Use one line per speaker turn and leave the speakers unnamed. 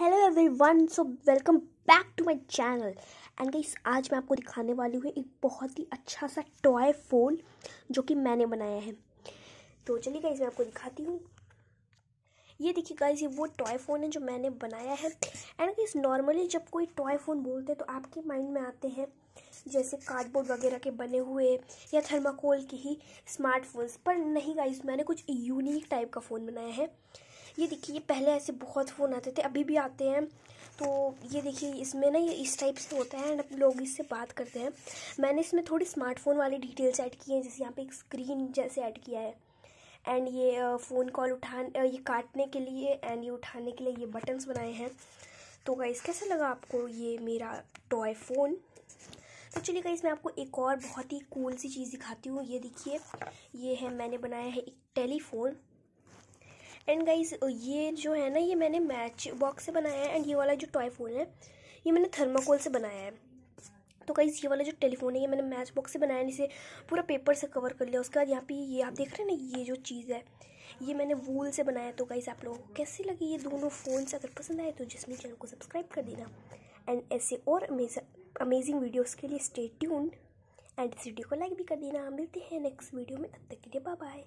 hello everyone so welcome back to my channel and guys आज मैं आपको दिखाने वाली हूँ एक बहुत ही अच्छा सा टॉय फोन जो कि मैंने बनाया है तो चलिए गाइस मैं आपको दिखाती हूँ ये देखिए गाइज ये वो टॉय फ़ोन है जो मैंने बनाया है एंड गाइज नॉर्मली जब कोई टॉय फ़ोन बोलते हैं तो आपके माइंड में आते हैं जैसे कार्डबोर्ड वगैरह के बने हुए या थर्माकोल के ही स्मार्टफोन्स पर नहीं गाइज मैंने कुछ यूनिक टाइप का फ़ोन बनाया है ये देखिए ये पहले ऐसे बहुत फ़ोन आते थे अभी भी आते हैं तो ये देखिए इसमें ना ये इस टाइप से होता है एंड लोग इससे बात करते हैं मैंने इसमें थोड़ी स्मार्टफोन वाली डिटेल्स ऐड की हैं जैसे यहाँ पे एक स्क्रीन जैसे ऐड किया है एंड ये फ़ोन कॉल उठाने ये काटने के लिए एंड ये उठाने के लिए ये बटन्स बनाए हैं तो गाइस कैसा लगा आपको ये मेरा टॉय फ़ोन तो चलिए गाइस मैं आपको एक और बहुत ही कूल सी चीज़ दिखाती हूँ ये देखिए ये है मैंने बनाया है एक टेलीफोन एंड गाइस ये जो है ना ये मैंने मैच बॉक्स से बनाया है एंड ये वाला जो टॉय फ़ोन है ये मैंने थर्माकोल से बनाया है तो कहीं ये वाला जो टेलीफोन है ये मैंने मैच बॉक्स से बनाया इसे पूरा पेपर से कवर कर लिया उसके बाद यहाँ पे ये आप देख रहे हैं ना ये जो चीज़ है ये मैंने वूल से बनाया तो गाइज़ आप लोगों को कैसे लगी ये दोनों से अगर पसंद आए तो जिसमें चैनल को सब्सक्राइब कर देना एंड ऐसे और अमेजिंग वीडियोज़ के लिए स्टेट्यून एंड इस वीडियो को लाइक भी कर देना मिलते हैं नेक्स्ट वीडियो में तब तक के लिए बाय बाय